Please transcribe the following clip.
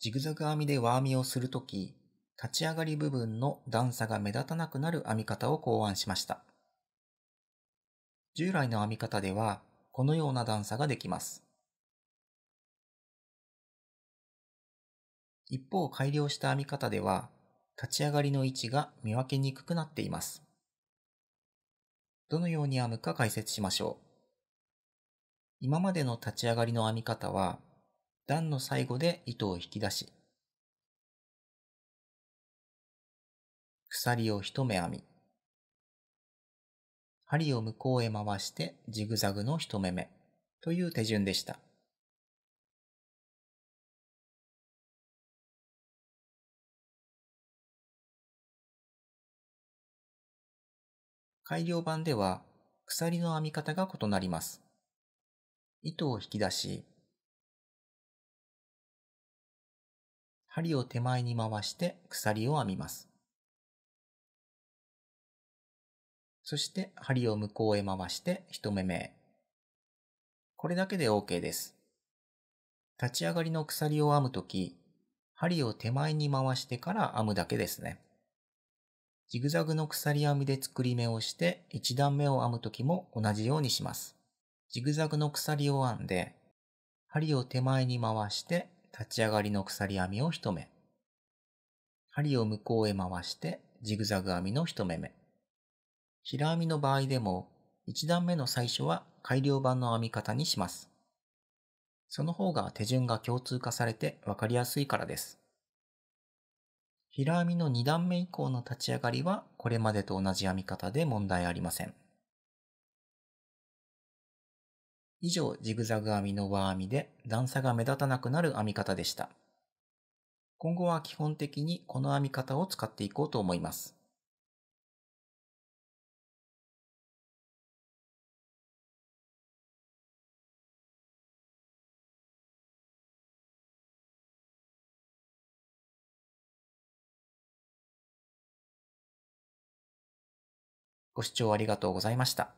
ジグザグ編みで輪編みをするとき、立ち上がり部分の段差が目立たなくなる編み方を考案しました。従来の編み方では、このような段差ができます。一方、改良した編み方では、立ち上がりの位置が見分けにくくなっています。どのように編むか解説しましょう。今までの立ち上がりの編み方は、段の最後で糸を引き出し、鎖を一目編み、針を向こうへ回してジグザグの一目目という手順でした。改良版では鎖の編み方が異なります。糸を引き出し、針を手前に回して鎖を編みます。そして針を向こうへ回して1目目これだけで OK です。立ち上がりの鎖を編むとき、針を手前に回してから編むだけですね。ジグザグの鎖編みで作り目をして1段目を編むときも同じようにします。ジグザグの鎖を編んで、針を手前に回して立ち上がりの鎖編みを1目。針を向こうへ回してジグザグ編みの1目目。平編みの場合でも1段目の最初は改良版の編み方にします。その方が手順が共通化されて分かりやすいからです。平編みの2段目以降の立ち上がりはこれまでと同じ編み方で問題ありません。以上、ジグザグ編みの輪編みで段差が目立たなくなる編み方でした。今後は基本的にこの編み方を使っていこうと思います。ご視聴ありがとうございました。